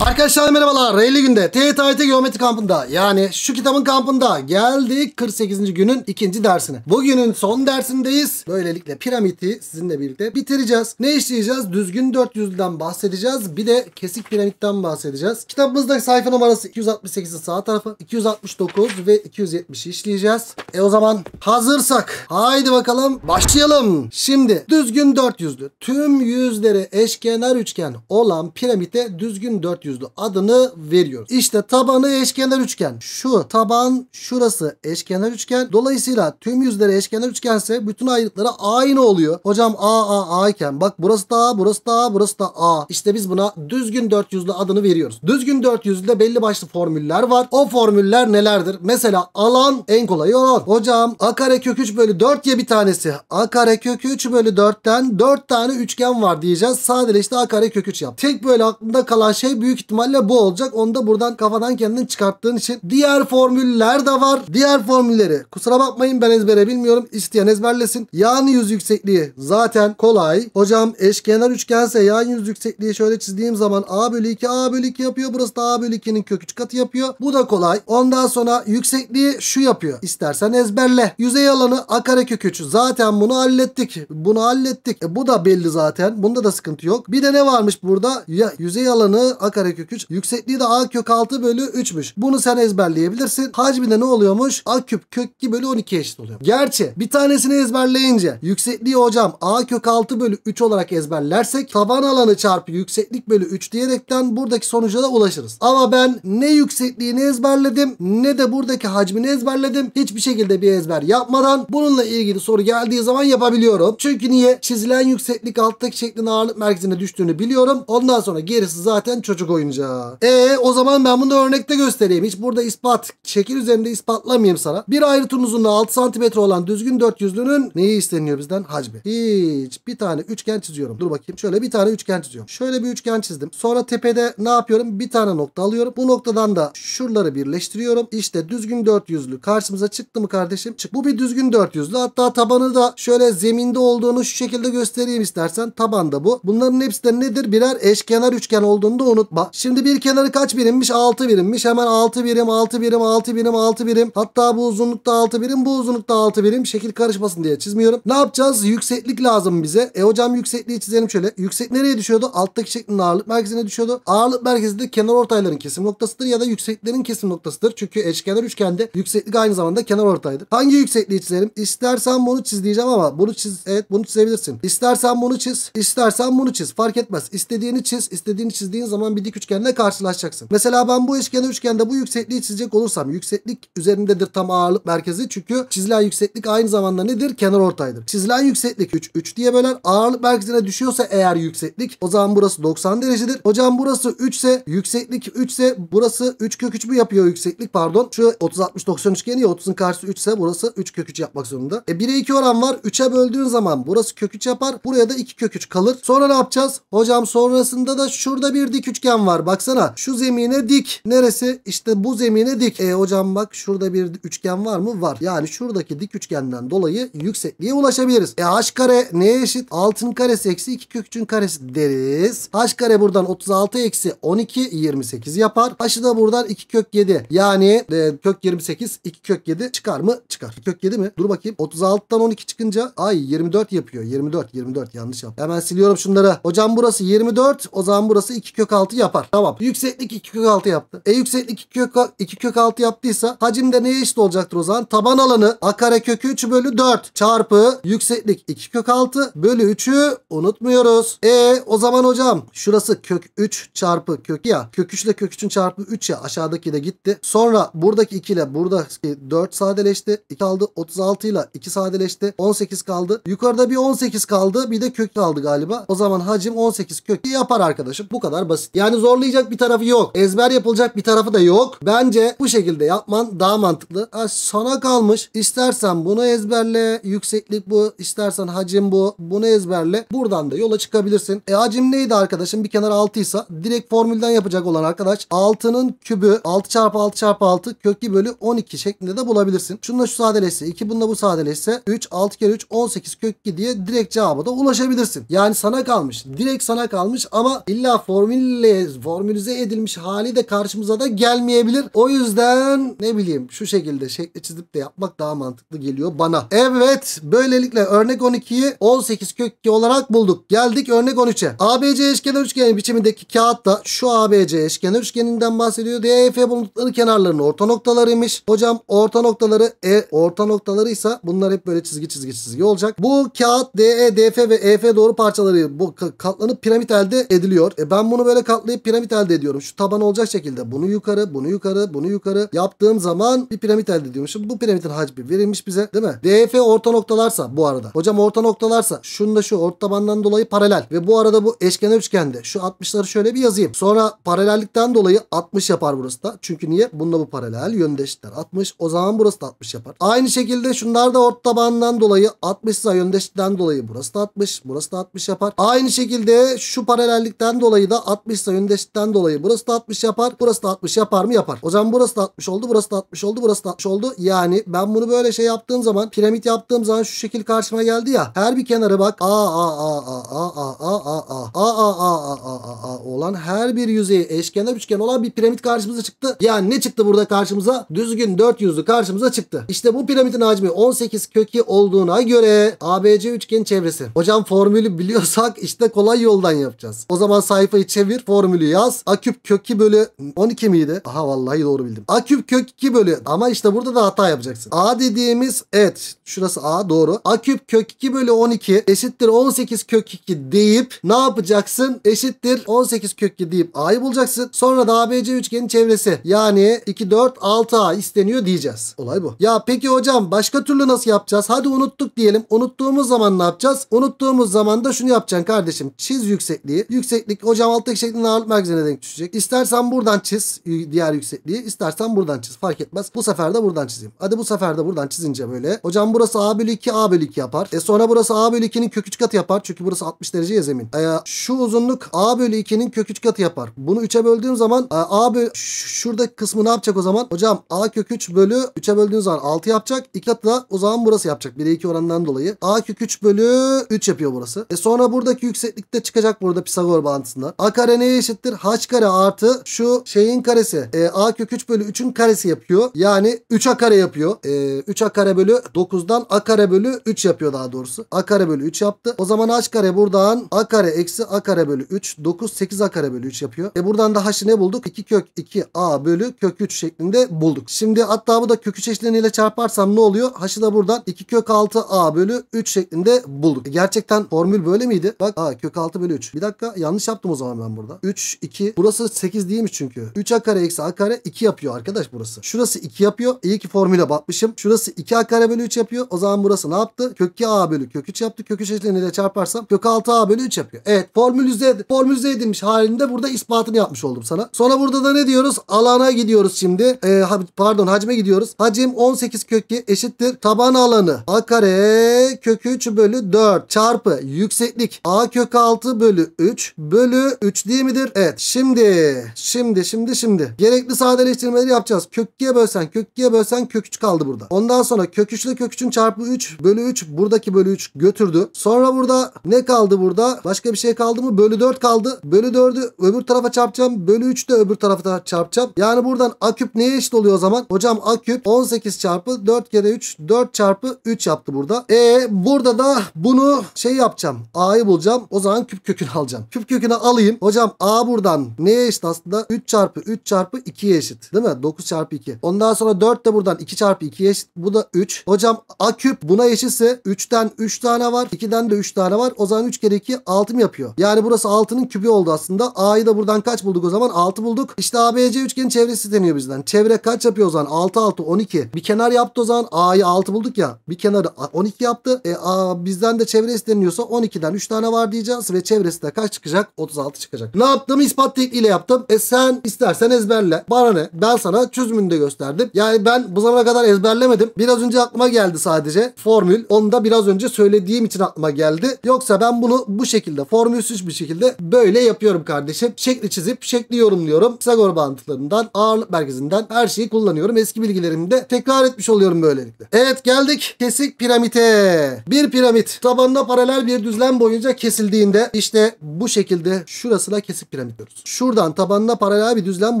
Arkadaşlar merhabalar. Rally günde TYT Geometri kampında yani şu kitabın kampında geldik 48. günün ikinci dersine. Bugünün son dersindeyiz. Böylelikle piramidi sizinle birlikte bitireceğiz. Ne işleyeceğiz? Düzgün 400'den bahsedeceğiz. Bir de kesik piramitten bahsedeceğiz. Kitabımızda sayfa numarası 268'in sağ tarafı, 269 ve 270'i işleyeceğiz. E o zaman hazırsak haydi bakalım başlayalım. Şimdi düzgün 400'lü tüm yüzleri eşkenar üçgen olan piramide düzgün 400 400'lü adını veriyor. İşte tabanı eşkenar üçgen. Şu taban şurası eşkenar üçgen. Dolayısıyla tüm yüzleri eşkenar üçgense bütün ayrıkları aynı oluyor. Hocam A A A iken bak burası da A burası da A burası da A. İşte biz buna düzgün dört yüzlü adını veriyoruz. Düzgün dört yüzlüde belli başlı formüller var. O formüller nelerdir? Mesela alan en kolayı alan. Hocam A kare kök 3 bölü 4 ya bir tanesi. A kare kök 3 bölü 4'ten 4 tane üçgen var diyeceğiz. Sadece işte A kare kök 3 yap. Tek böyle aklında kalan şey büyük büyük ihtimalle bu olacak. Onu da buradan kafadan kendin çıkarttığın için. Diğer formüller de var. Diğer formülleri kusura bakmayın ben ezbere bilmiyorum. İsteyen ezberlesin. Yan yüz yüksekliği zaten kolay. Hocam eşkenar üçgense yan yüz yüksekliği şöyle çizdiğim zaman A bölü 2 A bölü 2 yapıyor. Burası da A bölü 2'nin kök 3 katı yapıyor. Bu da kolay. Ondan sonra yüksekliği şu yapıyor. İstersen ezberle. Yüzey alanı A kare kök 3. Zaten bunu hallettik. Bunu hallettik. E, bu da belli zaten. Bunda da sıkıntı yok. Bir de ne varmış burada? Ya yüzey alanı A kare karekök 3. Yüksekliği de a kök 6 bölü 3'müş. Bunu sen ezberleyebilirsin. Hacmi de ne oluyormuş? A küp kök 2 bölü 12 eşit oluyor. Gerçi bir tanesini ezberleyince yüksekliği hocam a kök 6 bölü 3 olarak ezberlersek taban alanı çarpı yükseklik bölü 3 diyerekten buradaki sonuca da ulaşırız. Ama ben ne yüksekliğini ezberledim ne de buradaki hacmini ezberledim. Hiçbir şekilde bir ezber yapmadan bununla ilgili soru geldiği zaman yapabiliyorum. Çünkü niye? Çizilen yükseklik alttaki şeklin ağırlık merkezine düştüğünü biliyorum. Ondan sonra gerisi zaten çocuk boyunca. E o zaman ben bunu örnekte göstereyim. Hiç burada ispat, şekil üzerinde ispatlamayayım sana. Bir ayrıtın uzunluğu 6 cm olan düzgün dörtyüzlünün neyi isteniyor bizden? Hacmi. Hiç. Bir tane üçgen çiziyorum. Dur bakayım. Şöyle bir tane üçgen çiziyorum. Şöyle bir üçgen çizdim. Sonra tepede ne yapıyorum? Bir tane nokta alıyorum. Bu noktadan da şuraları birleştiriyorum. İşte düzgün dörtyüzlü karşımıza çıktı mı kardeşim? Çık. Bu bir düzgün dörtyüzlü. Hatta tabanı da şöyle zeminde olduğunu şu şekilde göstereyim istersen. Taban da bu. Bunların hepsi de nedir? Birer eşkenar üçgen olduğunu da unutma. Şimdi bir kenarı kaç birimmiş? 6 birimmiş. Hemen 6 birim, 6 birim, 6 birim, 6 birim. Hatta bu uzunlukta 6 birim, bu uzunlukta 6 birim. Şekil karışmasın diye çizmiyorum. Ne yapacağız? Yükseklik lazım bize. E hocam yüksekliği çizelim şöyle. Yüksek nereye düşüyordu? Alttaki şeklin ağırlık merkezine düşüyordu. Ağırlık merkezi de kenar ortayların kesim noktasıdır ya da yükseklerin kesim noktasıdır. Çünkü eşkenar üçgende yükseklik aynı zamanda kenar ortaydır. Hangi yüksekliği çizelim? İstersen bunu çiz diyeceğim ama bunu çiz. Evet bunu çizebilirsin. İstersen bunu çiz. İstersen bunu çiz. Fark etmez. İstediğini çiz. İstediğini çizdiğin zaman bir dik yükseklik karşılaşacaksın. Mesela ben bu eşkenar üçgende bu yüksekliği çizecek olursam yükseklik üzerindedir tam ağırlık merkezi. Çünkü çizilen yükseklik aynı zamanda nedir? Kenar ortaydır. Çizilen yükseklik 3. 3 diye böler. Ağırlık merkezine düşüyorsa eğer yükseklik o zaman burası 90 derecedir. Hocam burası 3 ise yükseklik 3 ise burası 3 kök 3 mü yapıyor yükseklik pardon. Şu 30 60 90 üçgeni ya 30'un karşısı 3 ise burası 3 kök 3 yapmak zorunda. E 1'e 2 oran var. 3'e böldüğün zaman burası kök 3 yapar. Buraya da 2 kök 3 kalır. Sonra ne yapacağız? Hocam sonrasında da şurada bir dik üçgen var var baksana. Şu zemine dik. Neresi? işte bu zemine dik. E hocam bak şurada bir üçgen var mı? Var. Yani şuradaki dik üçgenden dolayı yüksekliğe ulaşabiliriz. E h kare neye eşit? Altın karesi eksi 2 kök 3'ün karesi deriz. h kare buradan 36 eksi 12 28 yapar. h'ı da buradan 2 kök 7. Yani e, kök 28 2 kök 7 çıkar mı? Çıkar. 2 kök 7 mi? Dur bakayım. 36'dan 12 çıkınca ay 24 yapıyor. 24 24 yanlış yap. Hemen siliyorum şunları. Hocam burası 24. O zaman burası 2 kök 6 yap yapar. Tamam. Yükseklik 2 kök 6 yaptı. E yükseklik 2 kök, 2 kök 6 yaptıysa hacim de neye eşit olacaktır o zaman? Taban alanı a kare kökü 3 bölü 4 çarpı yükseklik 2 kök 6 bölü 3'ü unutmuyoruz. E o zaman hocam şurası kök 3 çarpı kök ya. Kök 3 ile kök 3'ün çarpı 3 ya. Aşağıdaki de gitti. Sonra buradaki 2 ile buradaki 4 e, sadeleşti. 2 kaldı. 36 ile 2 sadeleşti. 18 kaldı. Yukarıda bir 18 kaldı. Bir de kök kaldı galiba. O zaman hacim 18 kökü yapar arkadaşım. Bu kadar basit. Yani yani zorlayacak bir tarafı yok. Ezber yapılacak bir tarafı da yok. Bence bu şekilde yapman daha mantıklı. Ha, sana kalmış. İstersen bunu ezberle. Yükseklik bu. İstersen hacim bu. Bunu ezberle. Buradan da yola çıkabilirsin. E hacim neydi arkadaşım? Bir kenar 6 ise direkt formülden yapacak olan arkadaş 6'nın kübü 6 çarpı 6 çarpı 6 kökü bölü 12 şeklinde de bulabilirsin. Şunda şu sadeleşse 2 bununla bu sadeleşse 3 6 kere 3 18 kök 2 diye direkt cevaba da ulaşabilirsin. Yani sana kalmış. Direkt sana kalmış ama illa formülle formülize edilmiş hali de karşımıza da gelmeyebilir. O yüzden ne bileyim şu şekilde şekli çizip de yapmak daha mantıklı geliyor bana. Evet böylelikle örnek 12'yi 18 kök 2 olarak bulduk. Geldik örnek 13'e. ABC eşkenar üçgeni biçimindeki kağıtta şu ABC eşkenar üçgeninden bahsediyor. DEF bulundukları kenarların orta noktalarıymış. Hocam orta noktaları E orta noktalarıysa bunlar hep böyle çizgi çizgi çizgi olacak. Bu kağıt DE, DF ve EF doğru parçaları bu katlanıp piramit elde ediliyor. E ben bunu böyle katlayıp yukarıya piramit elde ediyorum. Şu taban olacak şekilde bunu yukarı, bunu yukarı, bunu yukarı yaptığım zaman bir piramit elde şimdi Bu piramidin hacmi verilmiş bize değil mi? DF orta noktalarsa bu arada. Hocam orta noktalarsa şunda şu orta tabandan dolayı paralel ve bu arada bu eşkenar üçgende şu 60'ları şöyle bir yazayım. Sonra paralellikten dolayı 60 yapar burası da. Çünkü niye? Bununla bu paralel yöndeşler 60. O zaman burası da 60 yapar. Aynı şekilde şunlar da orta tabandan dolayı 60 ise yöndeşten dolayı burası da 60. Burası da 60 yapar. Aynı şekilde şu paralellikten dolayı da 60 ise hem dolayı burası da 60 yapar. Burası da 60 yapar mı? Yapar. O zaman burası da 60 oldu. Burası da 60 oldu. Burası da 60 oldu. Yani ben bunu böyle şey yaptığım zaman piramit yaptığım zaman şu şekil karşıma geldi ya. Her bir kenarı bak. A a a a a a a a a a a a a a a olan her bir yüzeyi eşkenar üçgen olan bir piramit karşımıza çıktı. Yani ne çıktı burada karşımıza? Düzgün dört yüzlü karşımıza çıktı. İşte bu piramitin hacmi 18 kökü olduğuna göre ABC üçgen çevresi. Hocam formülü biliyorsak işte kolay yoldan yapacağız. O zaman sayfayı çevir formül formülü yaz. A küp kök 2 bölü 12 miydi? Aha vallahi doğru bildim. A küp kök 2 bölü ama işte burada da hata yapacaksın. A dediğimiz evet şurası A doğru. A küp kök 2 bölü 12 eşittir 18 kök 2 deyip ne yapacaksın? Eşittir 18 kök 2 deyip A'yı bulacaksın. Sonra da ABC üçgenin çevresi yani 2 4 6 A isteniyor diyeceğiz. Olay bu. Ya peki hocam başka türlü nasıl yapacağız? Hadi unuttuk diyelim. Unuttuğumuz zaman ne yapacağız? Unuttuğumuz zaman da şunu yapacaksın kardeşim. Çiz yüksekliği. Yükseklik hocam alttaki şeklin ağırlık 4 merkezine denk düşecek. İstersen buradan çiz e, diğer yüksekliği. istersen buradan çiz. Fark etmez. Bu sefer de buradan çizeyim. Hadi bu sefer de buradan çizince böyle. Hocam burası A bölü 2 A bölü 2 yapar. E sonra burası A bölü 2'nin kök 3 katı yapar. Çünkü burası 60 derece ya zemin. E, şu uzunluk A bölü 2'nin kök 3 katı yapar. Bunu 3'e böldüğüm zaman e, A bölü şuradaki kısmı ne yapacak o zaman? Hocam A kök 3 bölü 3'e böldüğün zaman 6 yapacak. 2 katı da o zaman burası yapacak. 1'e 2 oranından dolayı. A kök 3 bölü 3 yapıyor burası. E sonra buradaki yükseklikte çıkacak burada Pisagor bağıntısından. A kare neye eşit? eşittir h kare artı şu şeyin karesi. E, a kök 3 bölü 3'ün karesi yapıyor. Yani 3a kare yapıyor. E, 3a kare bölü 9'dan a kare bölü 3 yapıyor daha doğrusu. a kare bölü 3 yaptı. O zaman h kare buradan a kare eksi a kare bölü 3 9 8 a kare bölü 3 yapıyor. E buradan da h'ı ne bulduk? 2 kök 2 a bölü kök 3 şeklinde bulduk. Şimdi hatta bu da kök 3 eşleniyle çarparsam ne oluyor? H'ı da buradan 2 kök 6 a bölü 3 şeklinde bulduk. E gerçekten formül böyle miydi? Bak a kök 6 bölü 3. Bir dakika yanlış yaptım o zaman ben burada. 3 3, 2. Burası 8 değilmiş çünkü. 3a kare eksi a kare 2 yapıyor arkadaş burası. Şurası 2 yapıyor. İyi ki formüle bakmışım. Şurası 2a kare bölü 3 yapıyor. O zaman burası ne yaptı? Kök 2a bölü kök 3 yaptı. Kök 3 eşleniyle çarparsam kök 6a bölü 3 yapıyor. Evet formülüze, formülüze edilmiş halinde burada ispatını yapmış oldum sana. Sonra burada da ne diyoruz? Alana gidiyoruz şimdi. Ee, pardon hacme gidiyoruz. Hacim 18 kökü eşittir. Taban alanı a kare kök 3 bölü 4 çarpı yükseklik a kök 6 bölü 3 bölü 3 değil midir? nedir? Evet şimdi şimdi şimdi şimdi gerekli sadeleştirmeleri yapacağız. Kök 2'ye bölsen kök 2'ye bölsen kök 3 kaldı burada. Ondan sonra kök 3 ile kök 3'ün çarpı 3 bölü 3 buradaki bölü 3 götürdü. Sonra burada ne kaldı burada? Başka bir şey kaldı mı? Bölü 4 kaldı. Bölü 4'ü öbür tarafa çarpacağım. Bölü 3 de öbür tarafa çarpacağım. Yani buradan a küp neye eşit oluyor o zaman? Hocam a küp 18 çarpı 4 kere 3 4 çarpı 3 yaptı burada. E burada da bunu şey yapacağım. A'yı bulacağım. O zaman küp kökünü alacağım. Küp kökünü alayım. Hocam a A buradan neye eşit aslında? 3 çarpı 3 çarpı 2'ye eşit. Değil mi? 9 çarpı 2. Ondan sonra 4 de buradan 2 çarpı 2'ye eşit. Bu da 3. Hocam A küp buna eşitse 3'ten 3 tane var. 2'den de 3 tane var. O zaman 3 kere 2 6 mı yapıyor? Yani burası 6'nın kübü oldu aslında. A'yı da buradan kaç bulduk o zaman? 6 bulduk. İşte ABC üçgenin çevresi deniyor bizden. Çevre kaç yapıyor o zaman? 6 6 12. Bir kenar yaptı o zaman. A'yı 6 bulduk ya. Bir kenarı 12 yaptı. E A bizden de çevresi deniyorsa 12'den 3 tane var diyeceğiz ve çevresi de kaç çıkacak? 36 çıkacak. Ne yap? Yaptığımı ispat tekniğiyle yaptım. E sen istersen ezberle. Bana ne? Ben sana çözümünü de gösterdim. Yani ben bu zamana kadar ezberlemedim. Biraz önce aklıma geldi sadece formül. Onu da biraz önce söylediğim için aklıma geldi. Yoksa ben bunu bu şekilde formülsüz bir şekilde böyle yapıyorum kardeşim. Şekli çizip şekli yorumluyorum. Pisagor bağıntılarından, ağırlık merkezinden her şeyi kullanıyorum. Eski bilgilerimi de tekrar etmiş oluyorum böylelikle. Evet geldik kesik piramite. Bir piramit tabanda paralel bir düzlem boyunca kesildiğinde işte bu şekilde şurasına kesik piramit piramit diyoruz. Şuradan tabanına paralel bir düzlem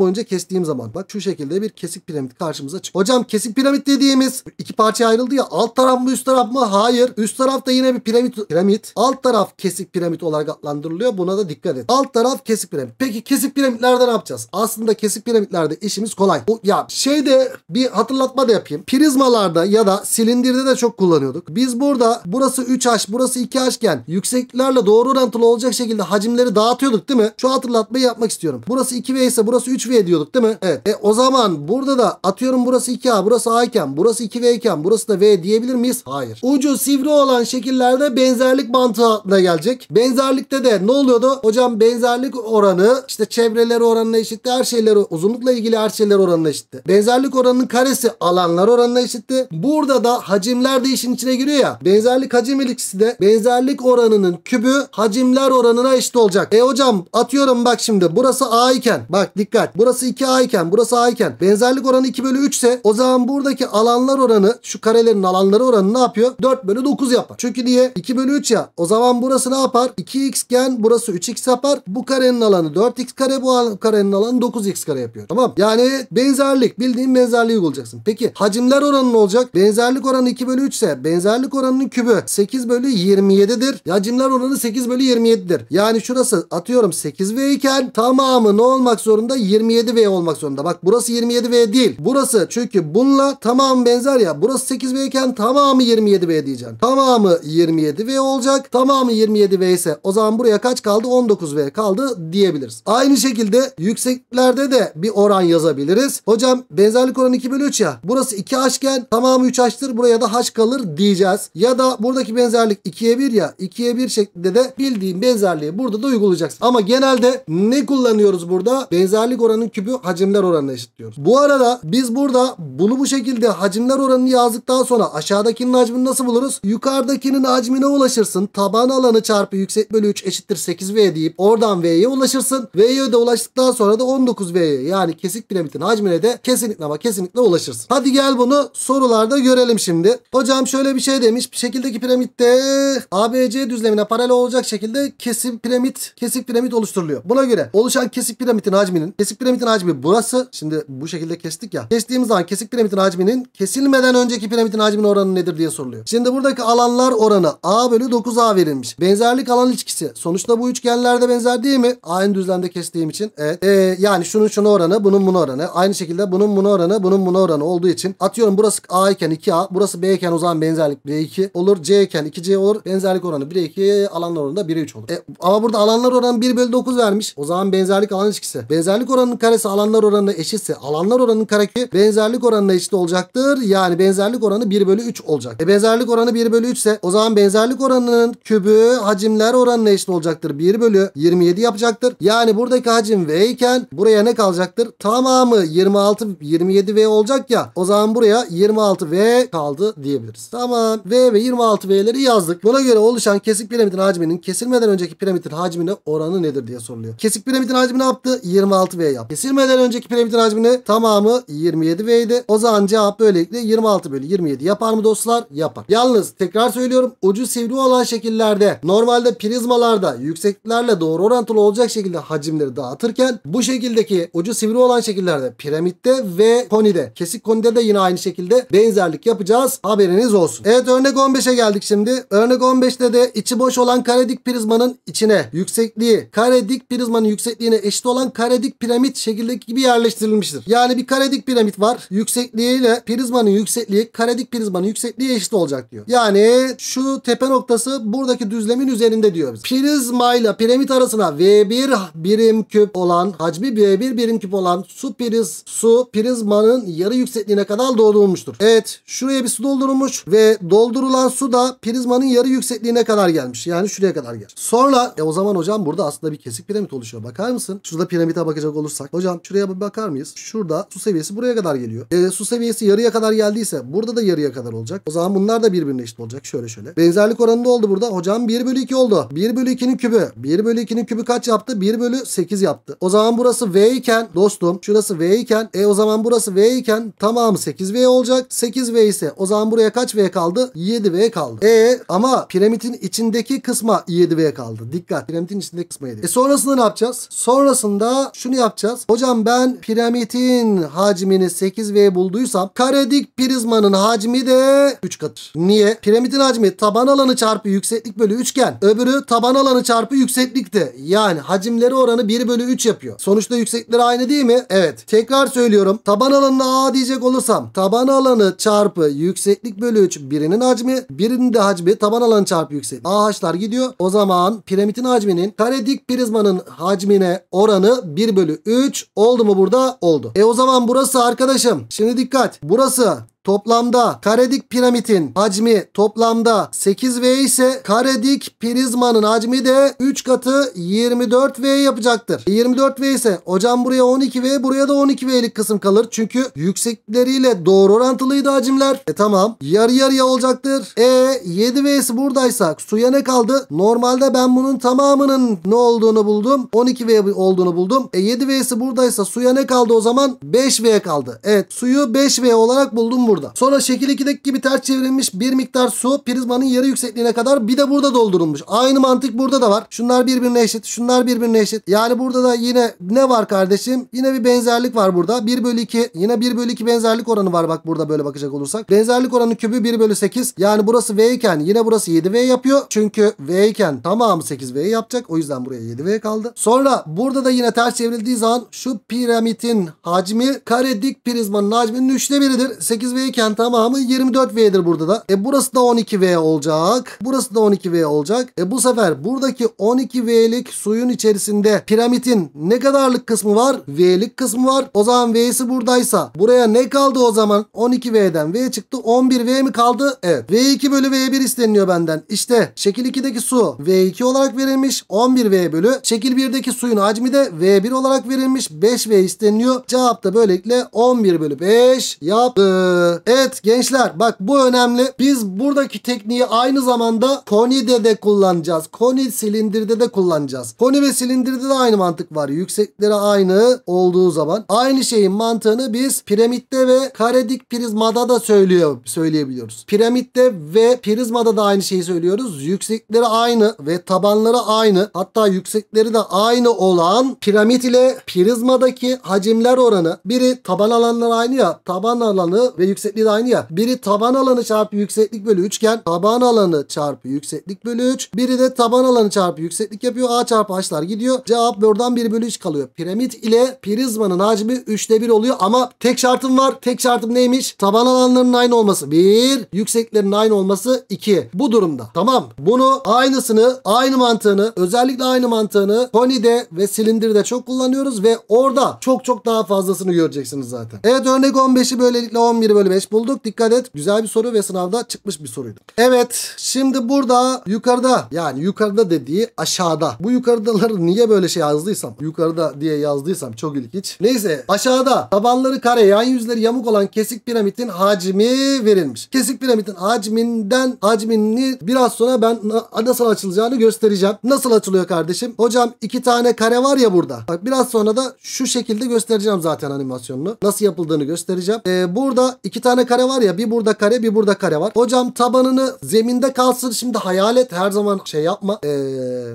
boyunca kestiğim zaman bak şu şekilde bir kesik piramit karşımıza çıkıyor. Hocam kesik piramit dediğimiz iki parçaya ayrıldı ya alt taraf mı üst taraf mı? Hayır. Üst taraf da yine bir piramit. piramit. Alt taraf kesik piramit olarak adlandırılıyor. Buna da dikkat et. Alt taraf kesik piramit. Peki kesik piramitlerde ne yapacağız? Aslında kesik piramitlerde işimiz kolay. Bu ya şeyde bir hatırlatma da yapayım. Prizmalarda ya da silindirde de çok kullanıyorduk. Biz burada burası 3H burası 2H gen yüksekliklerle doğru orantılı olacak şekilde hacimleri dağıtıyorduk değil mi? Şu hatırlatma hatırlatmayı yapmak istiyorum. Burası 2V ise burası 3V diyorduk değil mi? Evet. E o zaman burada da atıyorum burası 2A, burası A iken, burası 2V iken, burası da V diyebilir miyiz? Hayır. Ucu sivri olan şekillerde benzerlik mantığı altına gelecek. Benzerlikte de ne oluyordu? Hocam benzerlik oranı işte çevreleri oranına eşitti. Her şeyleri uzunlukla ilgili her şeyler oranına eşitti. Benzerlik oranının karesi alanlar oranına eşitti. Burada da hacimler de işin içine giriyor ya. Benzerlik hacim ilişkisi de benzerlik oranının kübü hacimler oranına eşit olacak. E hocam atıyorum bakalım bak şimdi. Burası A iken bak dikkat. Burası 2A iken burası A iken benzerlik oranı 2 bölü 3 ise o zaman buradaki alanlar oranı şu karelerin alanları oranı ne yapıyor? 4 bölü 9 yapar. Çünkü diye 2 bölü 3 ya. O zaman burası ne yapar? 2x gen burası 3x yapar. Bu karenin alanı 4x kare bu karenin alanı 9x kare yapıyor. Tamam. Yani benzerlik bildiğin benzerliği uygulayacaksın. Peki hacimler oranı ne olacak? Benzerlik oranı 2 bölü 3 ise benzerlik oranının kübü 8 bölü 27'dir. Hacimler oranı 8 bölü 27'dir. Yani şurası atıyorum 8 ve V'deyken tamamı ne olmak zorunda? 27V olmak zorunda. Bak burası 27V değil. Burası çünkü bununla tamam benzer ya. Burası 8V iken tamamı 27V diyeceğim. Tamamı 27V olacak. Tamamı 27V ise o zaman buraya kaç kaldı? 19V kaldı diyebiliriz. Aynı şekilde yükseklerde de bir oran yazabiliriz. Hocam benzerlik oranı 2 bölü 3 ya. Burası 2 haçken tamamı 3 haçtır. Buraya da haç kalır diyeceğiz. Ya da buradaki benzerlik 2'ye 1 ya. 2'ye 1 şeklinde de bildiğim benzerliği burada da uygulayacaksın. Ama genelde ne kullanıyoruz burada? Benzerlik oranının küpü hacimler oranına eşitliyoruz. Bu arada biz burada bunu bu şekilde hacimler oranını yazdıktan sonra aşağıdakinin hacmini nasıl buluruz? Yukarıdakinin hacmine ulaşırsın. Taban alanı çarpı yüksek bölü 3 eşittir 8V deyip oradan V'ye ulaşırsın. V'ye de ulaştıktan sonra da 19V'ye yani kesik piramidin hacmine de kesinlikle ama kesinlikle ulaşırsın. Hadi gel bunu sorularda görelim şimdi. Hocam şöyle bir şey demiş. Bir şekildeki piramitte ABC düzlemine paralel olacak şekilde kesim piramit kesik piramit oluşturuluyor gösteriyor. Buna göre oluşan kesik piramidin hacminin kesik piramidin hacmi burası. Şimdi bu şekilde kestik ya. Kestiğimiz zaman kesik piramidin hacminin kesilmeden önceki piramidin hacminin oranı nedir diye soruluyor. Şimdi buradaki alanlar oranı A bölü 9A verilmiş. Benzerlik alan ilişkisi. Sonuçta bu üçgenlerde benzer değil mi? Aynı düzlemde kestiğim için. Evet. Ee, yani şunun şunun oranı, bunun bunun oranı. Aynı şekilde bunun bunun oranı, bunun bunun oranı olduğu için atıyorum burası A iken 2A, burası B iken o zaman benzerlik B2 olur. C iken 2C olur. Benzerlik oranı 1'e 2, alanlar oranı da 1'e 3 olur. E, ama burada alanlar oranı 1 bölü 9 ver vermiş. O zaman benzerlik alan ilişkisi. Benzerlik oranının karesi alanlar oranına eşitse alanlar oranının karekökü benzerlik oranına eşit olacaktır. Yani benzerlik oranı 1 bölü 3 olacak. E benzerlik oranı 1 bölü 3 ise o zaman benzerlik oranının kübü hacimler oranına eşit olacaktır. 1 bölü 27 yapacaktır. Yani buradaki hacim V iken buraya ne kalacaktır? Tamamı 26 27 V olacak ya. O zaman buraya 26 V kaldı diyebiliriz. Tamam. V ve 26 V'leri yazdık. Buna göre oluşan kesik piramidin hacminin kesilmeden önceki piramidin hacmine oranı nedir diye soruyor soruluyor. Kesik piramidin hacmi ne yaptı? 26V yaptı. Kesilmeden önceki piramidin hacmini tamamı 27V idi. O zaman cevap böylelikle 26 bölü 27 yapar mı dostlar? Yapar. Yalnız tekrar söylüyorum ucu sivri olan şekillerde normalde prizmalarda yükseklerle doğru orantılı olacak şekilde hacimleri dağıtırken bu şekildeki ucu sivri olan şekillerde piramitte ve konide kesik konide de yine aynı şekilde benzerlik yapacağız. Haberiniz olsun. Evet örnek 15'e geldik şimdi. Örnek 15'te de içi boş olan karedik prizmanın içine yüksekliği karedik dik prizmanın yüksekliğine eşit olan karedik piramit şekildeki gibi yerleştirilmiştir. Yani bir karedik piramit var. Yüksekliğiyle prizmanın yüksekliği karedik prizmanın yüksekliği eşit olacak diyor. Yani şu tepe noktası buradaki düzlemin üzerinde diyor biz. Prizma ile piramit arasına V1 birim küp olan hacmi V1 birim küp olan su priz su prizmanın yarı yüksekliğine kadar doldurulmuştur. Evet şuraya bir su doldurulmuş ve doldurulan su da prizmanın yarı yüksekliğine kadar gelmiş. Yani şuraya kadar gelmiş. Sonra e o zaman hocam burada aslında bir kesik piramit piramit oluşuyor. Bakar mısın? Şurada piramite bakacak olursak. Hocam şuraya bakar mıyız? Şurada su seviyesi buraya kadar geliyor. E, su seviyesi yarıya kadar geldiyse burada da yarıya kadar olacak. O zaman bunlar da birbirine eşit olacak. Şöyle şöyle. Benzerlik oranı da oldu burada. Hocam 1 bölü 2 oldu. 1 bölü 2'nin kübü. 1 bölü 2'nin kübü kaç yaptı? 1 bölü 8 yaptı. O zaman burası V iken dostum şurası V iken e o zaman burası V iken tamamı 8V olacak. 8V ise o zaman buraya kaç V kaldı? 7V kaldı. E ama piramitin içindeki kısma 7V kaldı. Dikkat. piramitin içindeki kısma 7. E sonrası Sonrasında ne yapacağız? Sonrasında şunu yapacağız. Hocam ben piramidin hacmini 8V bulduysam karedik prizmanın hacmi de 3 katır. Niye? Piramidin hacmi taban alanı çarpı yükseklik bölü üçgen. Öbürü taban alanı çarpı yükseklikti. Yani hacimleri oranı 1 bölü 3 yapıyor. Sonuçta yükseklikleri aynı değil mi? Evet. Tekrar söylüyorum. Taban alanına A diyecek olursam taban alanı çarpı yükseklik bölü 3 birinin hacmi birinin de hacmi taban alanı çarpı yükseklik. A haçlar gidiyor. O zaman piramidin hacminin karedik prizmanın sayının hacmine oranı 1 bölü 3 oldu mu burada? Oldu. E o zaman burası arkadaşım. Şimdi dikkat. Burası Toplamda karedik piramitin hacmi toplamda 8V ise karedik prizmanın hacmi de 3 katı 24V yapacaktır. 24V ise hocam buraya 12V buraya da 12V'lik kısım kalır. Çünkü yüksekleriyle doğru orantılıydı hacimler. E tamam yarı yarıya olacaktır. E 7V'si buradaysa suya ne kaldı? Normalde ben bunun tamamının ne olduğunu buldum. 12V olduğunu buldum. E 7V'si buradaysa suya ne kaldı o zaman? 5V kaldı. Evet suyu 5V olarak buldum burada burada. Sonra şekil 2'deki gibi ters çevrilmiş bir miktar su prizmanın yarı yüksekliğine kadar bir de burada doldurulmuş. Aynı mantık burada da var. Şunlar birbirine eşit. Şunlar birbirine eşit. Yani burada da yine ne var kardeşim? Yine bir benzerlik var burada. 1 bölü 2. Yine 1 bölü 2 benzerlik oranı var bak burada böyle bakacak olursak. Benzerlik oranı kübü 1 bölü 8. Yani burası V iken yine burası 7V yapıyor. Çünkü V iken tamamı 8V yapacak. O yüzden buraya 7V kaldı. Sonra burada da yine ters çevrildiği zaman şu piramidin hacmi kare dik prizmanın hacminin 3'te biridir. 8V 12V'yken tamamı 24V'dir burada da. E burası da 12V olacak. Burası da 12V olacak. E bu sefer buradaki 12V'lik suyun içerisinde piramidin ne kadarlık kısmı var? V'lik kısmı var. O zaman V'si buradaysa buraya ne kaldı o zaman? 12V'den V çıktı. 11V mi kaldı? Evet. V2 bölü V1 isteniyor benden. İşte şekil 2'deki su V2 olarak verilmiş. 11V bölü. Şekil 1'deki suyun hacmi de V1 olarak verilmiş. 5V isteniyor. Cevap da böylelikle 11 bölü 5 yaptı. Evet gençler bak bu önemli. Biz buradaki tekniği aynı zamanda konide de kullanacağız. Koni silindirde de kullanacağız. Koni ve silindirde de aynı mantık var. Yüksekleri aynı olduğu zaman. Aynı şeyin mantığını biz piramitte ve karedik prizmada da söylüyor, söyleyebiliyoruz. Piramitte ve prizmada da aynı şeyi söylüyoruz. Yüksekleri aynı ve tabanları aynı. Hatta yüksekleri de aynı olan piramit ile prizmadaki hacimler oranı. Biri taban alanları aynı ya. Taban alanı ve yüksekleri yüksekliği de aynı ya. Biri taban alanı çarpı yükseklik bölü 3 iken taban alanı çarpı yükseklik bölü 3. Biri de taban alanı çarpı yükseklik yapıyor. A çarpı H'lar gidiyor. Cevap buradan 1 bölü 3 kalıyor. Piramit ile prizmanın hacmi 3'te 1 oluyor ama tek şartım var. Tek şartım neymiş? Taban alanlarının aynı olması 1. Yükseklerin aynı olması 2. Bu durumda. Tamam. Bunu aynısını aynı mantığını özellikle aynı mantığını konide ve silindirde çok kullanıyoruz ve orada çok çok daha fazlasını göreceksiniz zaten. Evet örnek 15'i böylelikle 11'i bölü bölü 5 bulduk. Dikkat et güzel bir soru ve sınavda çıkmış bir soruydu. Evet şimdi burada yukarıda yani yukarıda dediği aşağıda. Bu yukarıdaları niye böyle şey yazdıysam yukarıda diye yazdıysam çok ilginç. Neyse aşağıda tabanları kare yan yüzleri yamuk olan kesik piramidin hacmi verilmiş. Kesik piramidin hacminden hacmini biraz sonra ben nasıl açılacağını göstereceğim. Nasıl açılıyor kardeşim? Hocam iki tane kare var ya burada. Bak biraz sonra da şu şekilde göstereceğim zaten animasyonunu. Nasıl yapıldığını göstereceğim. Ee, burada iki iki tane kare var ya bir burada kare bir burada kare var. Hocam tabanını zeminde kalsın. Şimdi hayal et her zaman şey yapma. Ee,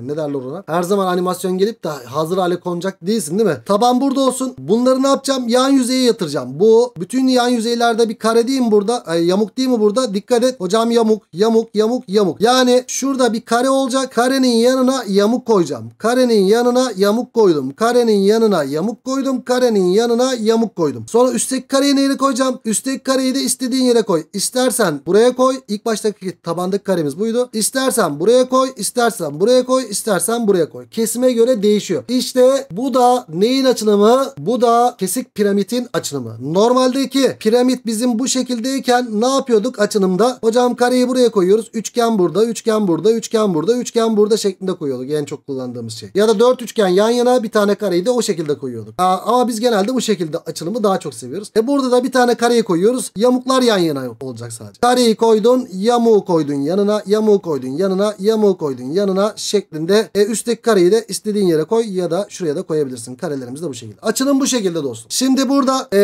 ne derler ona? Her zaman animasyon gelip de hazır hale konacak değilsin değil mi? Taban burada olsun. Bunları ne yapacağım? Yan yüzeye yatıracağım. Bu bütün yan yüzeylerde bir kare değil mi burada? Ay, yamuk değil mi burada? Dikkat et. Hocam yamuk, yamuk, yamuk, yamuk. Yani şurada bir kare olacak. Karenin yanına yamuk koyacağım. Karenin yanına yamuk koydum. Karenin yanına yamuk koydum. Karenin yanına yamuk koydum. Sonra üstteki kareyi neyle koyacağım? Üstteki kareyi de istediğin yere koy. İstersen buraya koy. İlk baştaki tabandaki karemiz buydu. İstersen buraya koy, İstersen buraya koy, İstersen buraya koy. Kesime göre değişiyor. İşte bu da neyin açılımı? Bu da kesik piramitin açılımı. Normaldeki piramit bizim bu şekildeyken ne yapıyorduk açılımda? Hocam kareyi buraya koyuyoruz. Üçgen burada, üçgen burada, üçgen burada, üçgen burada şeklinde koyuyorduk. En çok kullandığımız şey. Ya da dört üçgen yan yana bir tane kareyi de o şekilde koyuyorduk. Aa, Ama biz genelde bu şekilde açılımı daha çok seviyoruz. E burada da bir tane kareyi koyuyoruz görüyorsunuz. Yamuklar yan yana olacak sadece. Kareyi koydun, yamuğu koydun yanına, yamuğu koydun yanına, yamuğu koydun yanına şeklinde. E, üstteki kareyi de istediğin yere koy ya da şuraya da koyabilirsin. Karelerimiz de bu şekilde. Açılım bu şekilde dostum. Şimdi burada e,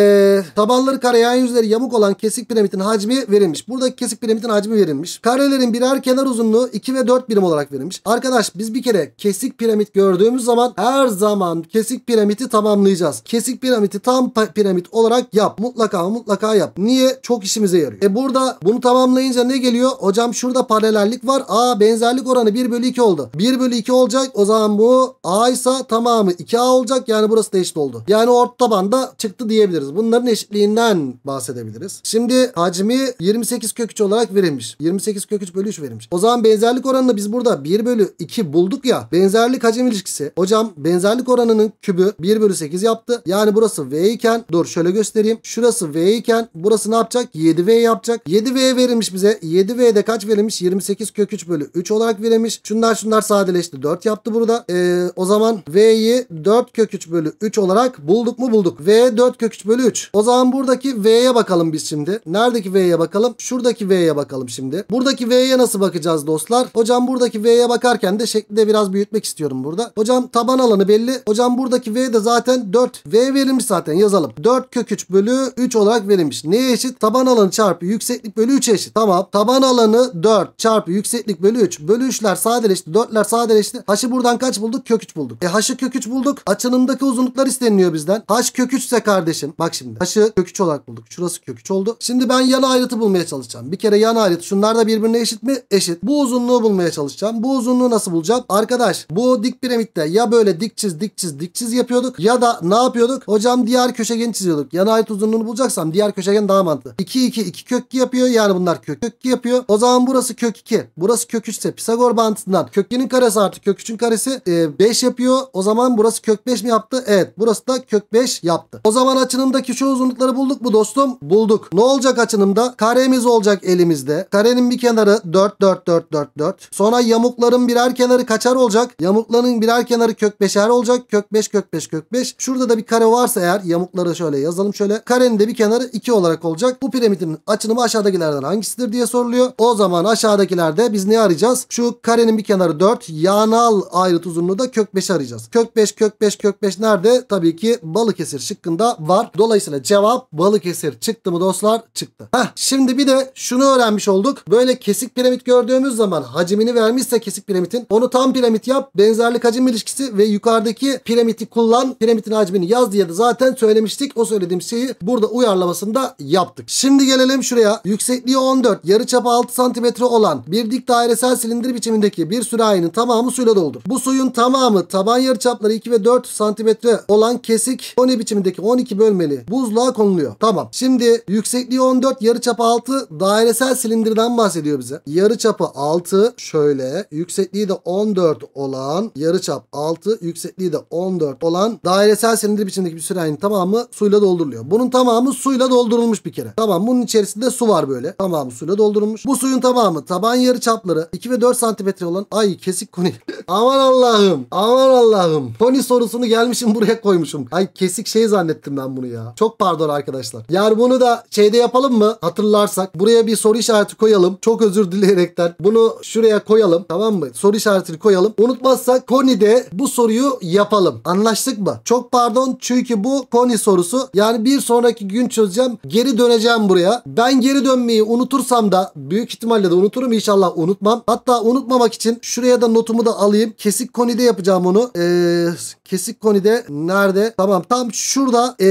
tabanları kare yan yüzleri yamuk olan kesik piramidin hacmi verilmiş. Buradaki kesik piramidin hacmi verilmiş. Karelerin birer kenar uzunluğu 2 ve 4 birim olarak verilmiş. Arkadaş biz bir kere kesik piramit gördüğümüz zaman her zaman kesik piramidi tamamlayacağız. Kesik piramidi tam piramit olarak yap. Mutlaka mutlaka yap. Niye? Çok işimize yarıyor. E burada bunu tamamlayınca ne geliyor? Hocam şurada paralellik var. A benzerlik oranı 1 bölü 2 oldu. 1 bölü 2 olacak. O zaman bu A ise tamamı 2A olacak. Yani burası da eşit oldu. Yani orta tabanda çıktı diyebiliriz. Bunların eşitliğinden bahsedebiliriz. Şimdi hacmi 28 kök 3 olarak verilmiş. 28 kök 3 bölü 3 verilmiş. O zaman benzerlik oranını biz burada 1 bölü 2 bulduk ya. Benzerlik hacim ilişkisi. Hocam benzerlik oranının kübü 1 bölü 8 yaptı. Yani burası V iken dur şöyle göstereyim. Şurası V iken burası burası ne yapacak? 7V yapacak. 7V verilmiş bize. 7V'de kaç verilmiş? 28 kök 3 bölü 3 olarak verilmiş. Şunlar şunlar sadeleşti. 4 yaptı burada. Ee, o zaman V'yi 4 kök 3 bölü 3 olarak bulduk mu bulduk. V 4 kök 3 bölü 3. O zaman buradaki V'ye bakalım biz şimdi. Neredeki V'ye bakalım? Şuradaki V'ye bakalım şimdi. Buradaki V'ye nasıl bakacağız dostlar? Hocam buradaki V'ye bakarken de şekli de biraz büyütmek istiyorum burada. Hocam taban alanı belli. Hocam buradaki V de zaten 4. V verilmiş zaten yazalım. 4 kök 3 bölü 3 olarak verilmiş. Ne Neye eşit? Taban alanı çarpı yükseklik bölü 3 eşit. Tamam. Taban alanı 4 çarpı yükseklik bölü 3. Bölü 3'ler sadeleşti. 4'ler sadeleşti. H'ı buradan kaç bulduk? Kök 3 bulduk. E H'ı kök 3 bulduk. Açınımdaki uzunluklar isteniliyor bizden. H kök 3 ise kardeşim. Bak şimdi. H'ı kök 3 olarak bulduk. Şurası kök 3 oldu. Şimdi ben yan ayrıtı bulmaya çalışacağım. Bir kere yan ayrıtı. Şunlar da birbirine eşit mi? Eşit. Bu uzunluğu bulmaya çalışacağım. Bu uzunluğu nasıl bulacağım? Arkadaş bu dik piramitte ya böyle dik çiz dik çiz dik çiz yapıyorduk ya da ne yapıyorduk? Hocam diğer köşegen çiziyorduk. Yan ayrıt uzunluğunu bulacaksam diğer köşegen daha mantıklı. 2 2 2 kök 2 yapıyor. Yani bunlar kök kök 2 yapıyor. O zaman burası kök 2. Burası kök 3 ise Pisagor bantından kök 2'nin karesi artı kök 3'ün karesi e, 5 yapıyor. O zaman burası kök 5 mi yaptı? Evet. Burası da kök 5 yaptı. O zaman açınımdaki şu uzunlukları bulduk mu dostum? Bulduk. Ne olacak açınımda? Karemiz olacak elimizde. Karenin bir kenarı 4 4 4 4 4. Sonra yamukların birer kenarı kaçar olacak? Yamukların birer kenarı kök 5'er olacak. Kök 5 kök 5 kök 5. Şurada da bir kare varsa eğer yamukları şöyle yazalım şöyle. Karenin de bir kenarı 2 olarak olarak olacak. Bu piramidin açılımı aşağıdakilerden hangisidir diye soruluyor. O zaman aşağıdakilerde biz ne arayacağız? Şu karenin bir kenarı 4. Yanal ayrıt uzunluğu da kök 5 arayacağız. Kök 5 kök 5 kök 5 nerede? Tabii ki Balıkesir şıkkında var. Dolayısıyla cevap Balıkesir çıktı mı dostlar? Çıktı. Heh, şimdi bir de şunu öğrenmiş olduk. Böyle kesik piramit gördüğümüz zaman hacimini vermişse kesik piramitin onu tam piramit yap. Benzerlik hacim ilişkisi ve yukarıdaki piramiti kullan. Piramitin hacmini yaz diye de zaten söylemiştik. O söylediğim şeyi burada uyarlamasında yaptık. Şimdi gelelim şuraya. Yüksekliği 14, yarıçapı 6 cm olan bir dik dairesel silindir biçimindeki bir sürahinin tamamı suyla doldur. Bu suyun tamamı taban yarıçapları 2 ve 4 cm olan kesik koni biçimindeki 12 bölmeli buzluğa konuluyor. Tamam. Şimdi yüksekliği 14, yarıçapı 6 dairesel silindirden bahsediyor bize. Yarıçapı 6 şöyle, yüksekliği de 14 olan, yarıçap 6, yüksekliği de 14 olan dairesel silindir biçimindeki bir sürahinin tamamı suyla dolduruluyor. Bunun tamamı suyla doldurulmuş doldurulmuş bir kere. Tamam bunun içerisinde su var böyle. Tamamı suyla doldurulmuş. Bu suyun tamamı taban yarı çapları 2 ve 4 santimetre olan ay kesik koni. aman Allah'ım aman Allah'ım. Koni sorusunu gelmişim buraya koymuşum. Ay kesik şey zannettim ben bunu ya. Çok pardon arkadaşlar. Yar bunu da şeyde yapalım mı? Hatırlarsak buraya bir soru işareti koyalım. Çok özür dileyerekten bunu şuraya koyalım. Tamam mı? Soru işaretini koyalım. Unutmazsak Koni'de bu soruyu yapalım. Anlaştık mı? Çok pardon çünkü bu Koni sorusu. Yani bir sonraki gün çözeceğim. Geri geri döneceğim buraya. Ben geri dönmeyi unutursam da büyük ihtimalle de unuturum inşallah unutmam. Hatta unutmamak için şuraya da notumu da alayım. Kesik konide yapacağım onu. Ee, kesik konide nerede? Tamam tam şurada e,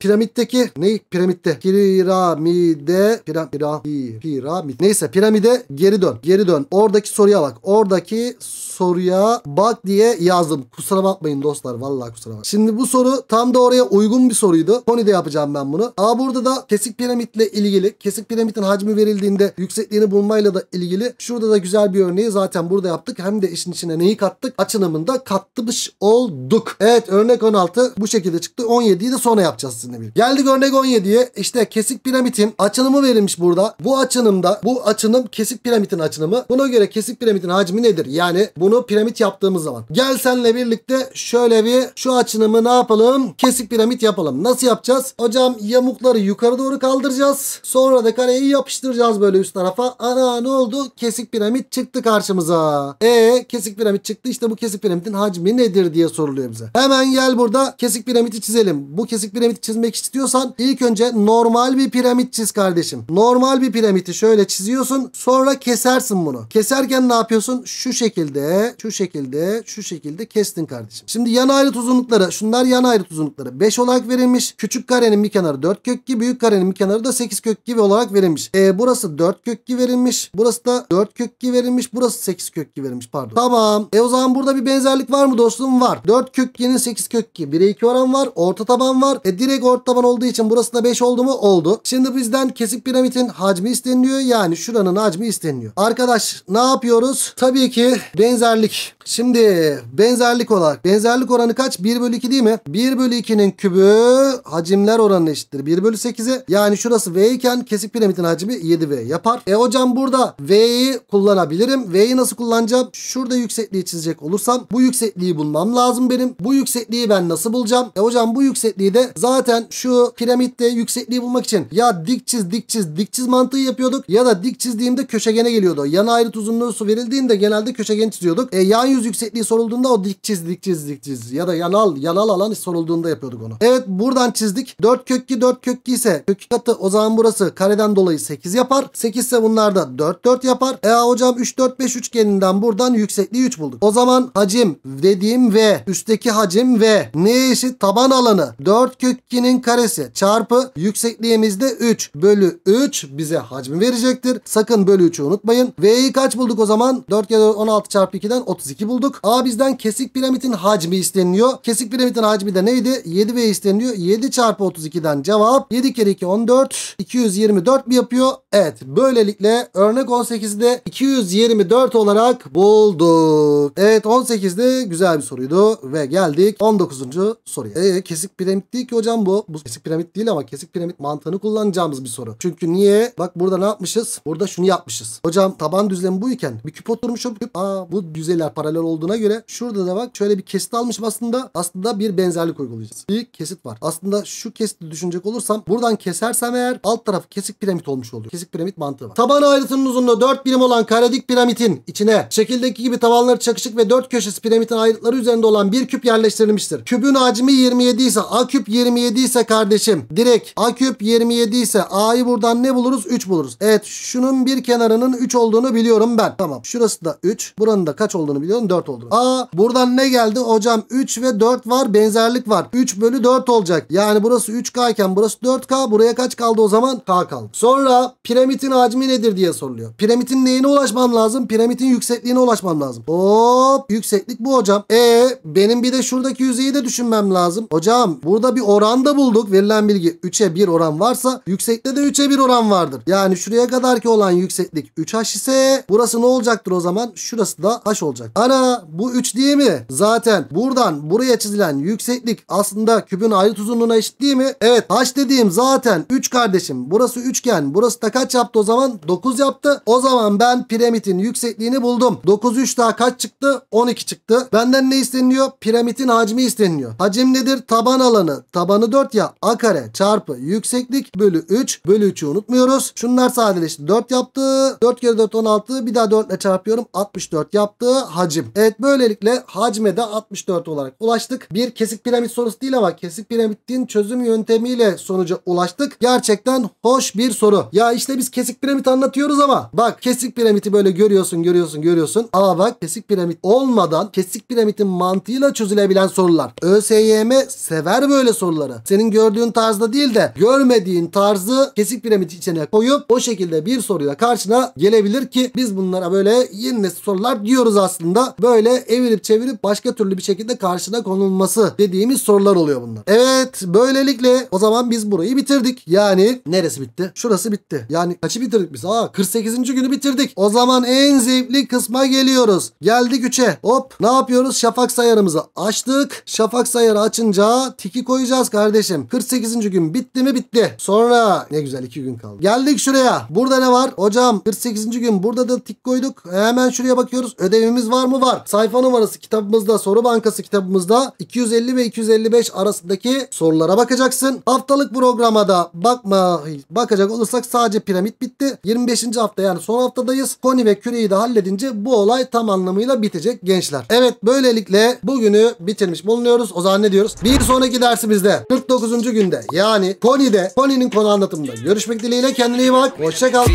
piramitteki ne piramitte? Piramide piram, piram, piramit. Neyse piramide geri dön. Geri dön. Oradaki soruya bak. Oradaki soruya bak diye yazdım. Kusura bakmayın dostlar. Vallahi kusura bakmayın. Şimdi bu soru tam da oraya uygun bir soruydu. Konya'da yapacağım ben bunu. Aa burada da kesik piramitle ilgili. Kesik piramitin hacmi verildiğinde yüksekliğini bulmayla da ilgili. Şurada da güzel bir örneği zaten burada yaptık. Hem de işin içine neyi kattık? Açınımında kattımış olduk. Evet örnek 16 bu şekilde çıktı. 17'yi de sonra yapacağız sizinle birlikte. Geldik örnek 17'ye. İşte kesik piramitin açınımı verilmiş burada. Bu açınımda bu açınım kesik piramitin açınımı. Buna göre kesik piramitin hacmi nedir? Yani bunu piramit yaptığımız zaman. Gel senle birlikte şöyle bir şu açınımı ne yapalım? Kesik piramit yapalım. Nasıl yapacağız? Hocam yamukları yukarı doğru kaldıracağız. Sonra da kareyi yapıştıracağız böyle üst tarafa. Ana ne oldu? Kesik piramit çıktı karşımıza. E kesik piramit çıktı. İşte bu kesik piramidin hacmi nedir diye soruluyor bize. Hemen gel burada kesik piramidi çizelim. Bu kesik piramidi çizmek istiyorsan ilk önce normal bir piramit çiz kardeşim. Normal bir piramidi şöyle çiziyorsun. Sonra kesersin bunu. Keserken ne yapıyorsun? Şu şekilde şu şekilde, şu şekilde kestin kardeşim. Şimdi yan ayrıt uzunlukları, şunlar yan ayrıt uzunlukları 5 olarak verilmiş. Küçük karenin bir kenarı 4 kök 2, büyük karenin bir kenarı da 8 kök gibi olarak verilmiş. E, burası 4 kök 2 verilmiş. Burası da 4 kök 2 verilmiş. Burası 8 kök 2 verilmiş pardon. Tamam. E o zaman burada bir benzerlik var mı dostum? Var. 4 kök 2'nin 8 kök 2. 1'e 2 oran var. Orta taban var. E direkt orta taban olduğu için burası da 5 oldu mu? Oldu. Şimdi bizden kesik piramidin hacmi isteniliyor. Yani şuranın hacmi isteniyor. Arkadaş ne yapıyoruz? Tabii ki benzer benzerlik Şimdi benzerlik olarak benzerlik oranı kaç? 1 bölü 2 değil mi? 1 bölü 2'nin kübü hacimler oranı eşittir. 1 bölü 8'e yani şurası V iken kesik piramidin hacmi 7V yapar. E hocam burada V'yi kullanabilirim. V'yi nasıl kullanacağım? Şurada yüksekliği çizecek olursam bu yüksekliği bulmam lazım benim. Bu yüksekliği ben nasıl bulacağım? E hocam bu yüksekliği de zaten şu piramitte yüksekliği bulmak için ya dik çiz dik çiz dik çiz mantığı yapıyorduk ya da dik çizdiğimde köşegene geliyordu. Yan ayrıt uzunluğu su verildiğinde genelde köşegen çiziyorduk. E yan yüz yüksekliği sorulduğunda o dik çiz dik çiz dik çiz ya da yanal yanal alan sorulduğunda yapıyorduk onu. Evet buradan çizdik. 4 kök 2 4 kök 2 ise kök katı o zaman burası kareden dolayı 8 yapar. 8 ise bunlar da 4 4 yapar. E hocam 3 4 5 üçgeninden buradan yüksekliği 3 bulduk. O zaman hacim dediğim V üstteki hacim V ne eşit taban alanı 4 kök 2'nin karesi çarpı yüksekliğimizde 3 bölü 3 bize hacmi verecektir. Sakın bölü 3'ü unutmayın. V'yi kaç bulduk o zaman? 4 kere 16 çarpı 2'den 32 bitki bulduk. A bizden kesik piramidin hacmi isteniliyor. Kesik piramidin hacmi de neydi? 7 ve isteniliyor. 7 çarpı 32'den cevap. 7 kere 2 14. 224 mi yapıyor? Evet. Böylelikle örnek 18'de 224 olarak bulduk. Evet 18'de güzel bir soruydu ve geldik 19. soruya. Ee, kesik piramit değil ki hocam bu. Bu kesik piramit değil ama kesik piramit mantığını kullanacağımız bir soru. Çünkü niye? Bak burada ne yapmışız? Burada şunu yapmışız. Hocam taban düzlemi buyken bir küp oturmuş o küp. Aa bu düzeyler paralel paralel olduğuna göre şurada da bak şöyle bir kesit almışım aslında. Aslında bir benzerlik uygulayacağız. Bir kesit var. Aslında şu kesiti düşünecek olursam buradan kesersem eğer alt taraf kesik piramit olmuş oluyor. Kesik piramit mantığı var. Taban ayrıtının uzunluğu 4 birim olan karedik piramitin içine şekildeki gibi tavanları çakışık ve 4 köşesi piramitin ayrıtları üzerinde olan bir küp yerleştirilmiştir. Kübün hacmi 27 ise A küp 27 ise kardeşim direkt A küp 27 ise A'yı buradan ne buluruz? 3 buluruz. Evet şunun bir kenarının 3 olduğunu biliyorum ben. Tamam şurası da 3. Buranın da kaç olduğunu biliyorum pardon 4 oldu. Aa buradan ne geldi? Hocam 3 ve 4 var benzerlik var. 3 bölü 4 olacak. Yani burası 3K iken burası 4K. Buraya kaç kaldı o zaman? K kaldı. Sonra piramitin hacmi nedir diye soruluyor. Piramitin neyine ulaşman lazım? Piramitin yüksekliğine ulaşman lazım. Hop yükseklik bu hocam. E benim bir de şuradaki yüzeyi de düşünmem lazım. Hocam burada bir oranda bulduk. Verilen bilgi 3'e 1 oran varsa yüksekte de 3'e 1 oran vardır. Yani şuraya kadar ki olan yükseklik 3H ise burası ne olacaktır o zaman? Şurası da H olacak. Ana Ana bu üç değil mi? Zaten buradan buraya çizilen yükseklik aslında küpün ayrıt uzunluğuna eşit değil mi? Evet h dediğim zaten 3 kardeşim. Burası üçgen. Burası da kaç yaptı o zaman? 9 yaptı. O zaman ben piramidin yüksekliğini buldum. 9 3 daha kaç çıktı? 12 çıktı. Benden ne isteniliyor? Piramidin hacmi isteniliyor. Hacim nedir? Taban alanı. Tabanı 4 ya. A kare çarpı yükseklik bölü 3. Bölü 3'ü unutmuyoruz. Şunlar sadeleşti. 4 yaptı. 4 kere 4 16. Bir daha 4 ile çarpıyorum. 64 yaptı. Hacim hacim. Evet böylelikle hacme de 64 olarak ulaştık. Bir kesik piramit sorusu değil ama kesik piramitin çözüm yöntemiyle sonuca ulaştık. Gerçekten hoş bir soru. Ya işte biz kesik piramit anlatıyoruz ama bak kesik piramiti böyle görüyorsun görüyorsun görüyorsun. Aa bak kesik piramit olmadan kesik piramitin mantığıyla çözülebilen sorular. ÖSYM sever böyle soruları. Senin gördüğün tarzda değil de görmediğin tarzı kesik piramit içine koyup o şekilde bir soruyla karşına gelebilir ki biz bunlara böyle yeni nesil sorular diyoruz aslında böyle evirip çevirip başka türlü bir şekilde karşına konulması dediğimiz sorular oluyor bunlar. Evet böylelikle o zaman biz burayı bitirdik. Yani neresi bitti? Şurası bitti. Yani kaçı bitirdik biz? Aa 48. günü bitirdik. O zaman en zevkli kısma geliyoruz. Geldik 3'e. Hop ne yapıyoruz? Şafak sayarımızı açtık. Şafak sayarı açınca tiki koyacağız kardeşim. 48. gün bitti mi? Bitti. Sonra ne güzel 2 gün kaldı. Geldik şuraya. Burada ne var? Hocam 48. gün burada da tik koyduk. Hemen şuraya bakıyoruz. Ödevimiz var mı? var. Sayfa numarası kitabımızda, soru bankası kitabımızda 250 ve 255 arasındaki sorulara bakacaksın. Haftalık programa da bakma bakacak olursak sadece piramit bitti. 25. hafta yani son haftadayız. Koni ve küreyi de halledince bu olay tam anlamıyla bitecek gençler. Evet böylelikle bugünü bitirmiş bulunuyoruz. O zaman ne diyoruz? Bir sonraki dersimizde 49. günde yani Koni'de Koni'nin konu anlatımında görüşmek dileğiyle kendine iyi bak. Hoşçakal.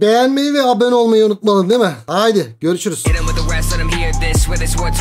Beğenmeyi ve abone olmayı unutmayın değil mi? Haydi görüşürüz. press, let them hear this. Whether it's what's